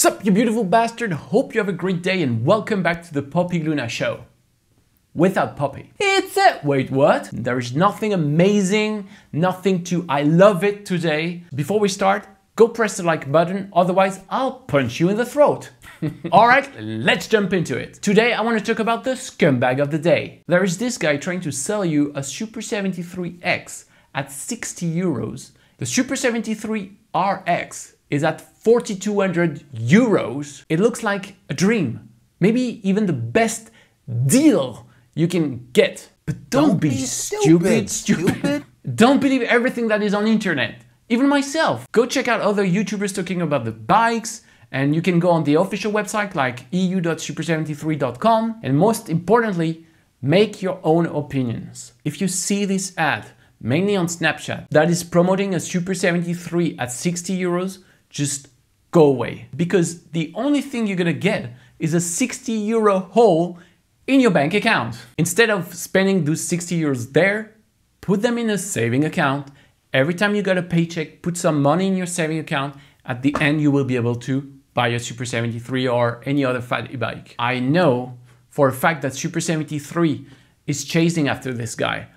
Sup, you beautiful bastard! Hope you have a great day and welcome back to the Poppy Luna Show. Without Poppy. It's it! Wait, what? There is nothing amazing, nothing to I love it today. Before we start, go press the like button, otherwise I'll punch you in the throat. Alright, let's jump into it. Today I want to talk about the scumbag of the day. There is this guy trying to sell you a Super 73X at 60 euros. The Super 73 RX is at 4,200 euros, it looks like a dream. Maybe even the best deal you can get. But don't, don't be, be, stupid, stupid. stupid. don't believe everything that is on internet. Even myself. Go check out other YouTubers talking about the bikes, and you can go on the official website like eu.super73.com, and most importantly, make your own opinions. If you see this ad, mainly on Snapchat, that is promoting a Super 73 at 60 euros, just go away. Because the only thing you're gonna get is a 60 euro hole in your bank account. Instead of spending those 60 euros there, put them in a saving account. Every time you get a paycheck, put some money in your saving account. At the end, you will be able to buy a Super 73 or any other fat e-bike. I know for a fact that Super 73 is chasing after this guy,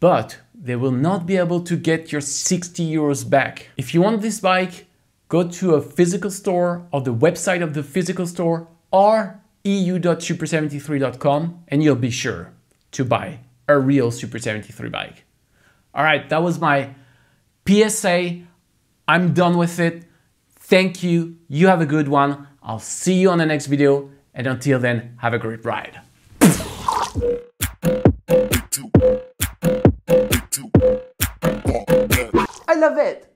but they will not be able to get your 60 euros back. If you want this bike, go to a physical store or the website of the physical store or eu.super73.com and you'll be sure to buy a real Super 73 bike. All right, that was my PSA. I'm done with it. Thank you. You have a good one. I'll see you on the next video. And until then, have a great ride. I love it.